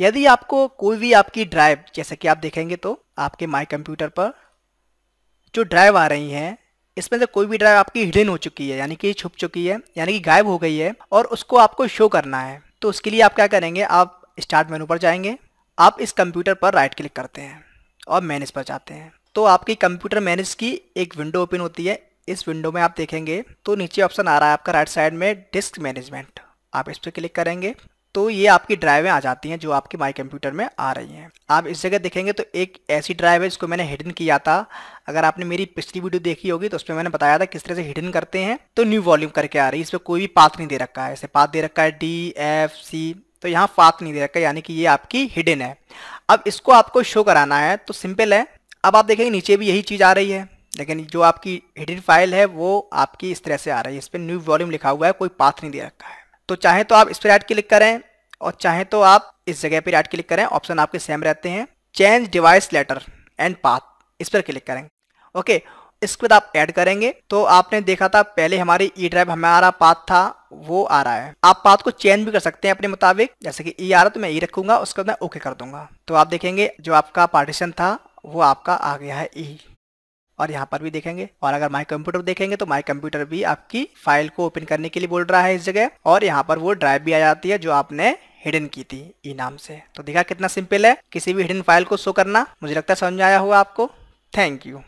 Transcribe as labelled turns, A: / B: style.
A: यदि आपको कोई भी आपकी ड्राइव जैसे कि आप देखेंगे तो आपके माई कंप्यूटर पर जो ड्राइव आ रही हैं इसमें से कोई भी ड्राइव आपकी हिडन हो चुकी है यानी कि छुप चुकी है यानी कि गायब हो गई है और उसको आपको शो करना है तो उसके लिए आप क्या करेंगे आप स्टार्ट मेनू पर जाएंगे आप इस कंप्यूटर पर राइट क्लिक करते हैं और मैनेज पर जाते हैं तो आपकी कंप्यूटर मैनेज की एक विंडो ओपन होती है इस विंडो में आप देखेंगे तो नीचे ऑप्शन आ रहा है आपका राइट साइड में डिस्क मैनेजमेंट आप इस पर क्लिक करेंगे तो ये आपकी ड्राइवें आ जाती हैं जो आपके माई कंप्यूटर में आ रही हैं आप इस जगह देखेंगे तो एक ऐसी ड्राइव है जिसको मैंने हिडन किया था अगर आपने मेरी पिछली वीडियो देखी होगी तो उसमें मैंने बताया था किस तरह से हिडन करते हैं तो न्यू वॉल्यूम करके आ रही है पर कोई भी पाथ नहीं दे रखा है इसे पाथ दे रखा है डी एफ सी तो यहाँ पाथ नहीं दे रखा है यानी कि ये आपकी हिडन है अब इसको आपको शो कराना है तो सिंपल है अब आप देखेंगे नीचे भी यही चीज़ आ रही है लेकिन जो आपकी हिडन फाइल है वो आपकी इस तरह से आ रही है इस पर न्यू वॉल्यूम लिखा हुआ है कोई पाथ नहीं दे रखा है तो चाहे तो आप इस पर राइट क्लिक करें और चाहे तो आप इस जगह पर राइट क्लिक करें ऑप्शन आपके सेम रहते हैं change device letter and path इस पर क्लिक करें ओके इसके बाद आप ऐड करेंगे तो आपने देखा था पहले हमारी ई ड्राइव हमारा पाथ था वो आ रहा है आप पाथ को चेंज भी कर सकते हैं अपने मुताबिक जैसे कि ई e आ रहा तो मैं ई e रखूंगा उसके बाद मैं ओके कर दूंगा तो आप देखेंगे जो आपका पार्टीशन था वो आपका आ गया है ई e। और यहाँ पर भी देखेंगे और अगर माई कंप्यूटर देखेंगे तो माई कंप्यूटर भी आपकी फाइल को ओपन करने के लिए बोल रहा है इस जगह और यहाँ पर वो ड्राइव भी आ जाती है जो आपने हिडन की थी ई e नाम से तो देखा कितना सिंपल है किसी भी हिडन फाइल को शो करना मुझे लगता है समझ आया होगा आपको थैंक यू